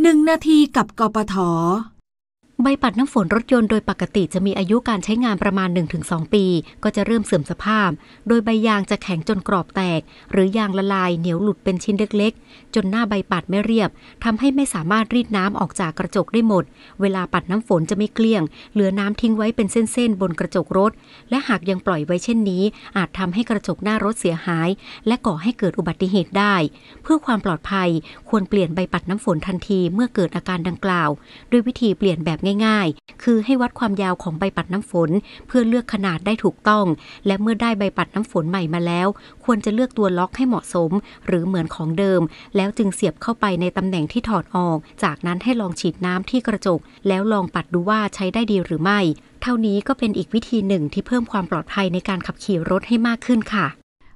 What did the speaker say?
หนึ่งนาทีกับกปทใบปัดน้ำฝนรถยนต์โดยปกติจะมีอายุการใช้งานประมาณ 1-2 ปีก็จะเริ่มเสื่อมสภาพ โดยใบยางจะแข็งจนกรอบแตก หรือยางละลายเหนียวหลุดเป็นชิ้นเล็กๆ จนหน้าใบปัดไม่เรียบทำให้ไม่สามารถรีดน้ำออกจากกระจกได้หมด เวลาปัดน้ำฝนจะไม่เกลี้ยง เหลือน้ำทิ้งไว้เป็นเส้นๆ บนกระจกรถ และหากยังปล่อยไว้เช่นนี้ อาจทำให้กระจกหน้ารถเสียหาย และก่อให้เกิดอุบัติเหตุได้ เพื่อความปลอดภัยควรเปลี่ยนใบปัดน้ำฝนทันทีเมื่อเกิดอาการดังกล่าวด้วยวิธีเปลี่ยนแบบง่ายง่ายๆคือให้วัดความยาวของใบปัดน้ำฝนเพื่อเลือกขนาดได้ถูกต้อง และเมื่อได้ใบปัดน้ำฝนใหม่มาแล้ว ควรจะเลือกตัวล็อกให้เหมาะสม หรือเหมือนของเดิม แล้วจึงเสียบเข้าไปในตำแหน่งที่ถอดออก จากนั้นให้ลองฉีดน้ำที่กระจก แล้วลองปัดดูว่าใช้ได้ดีหรือไม่ เท่านี้ก็เป็นอีกวิธีหนึ่งที่เพิ่มความปลอดภัยในการขับขี่รถให้มากขึ้นค่ะ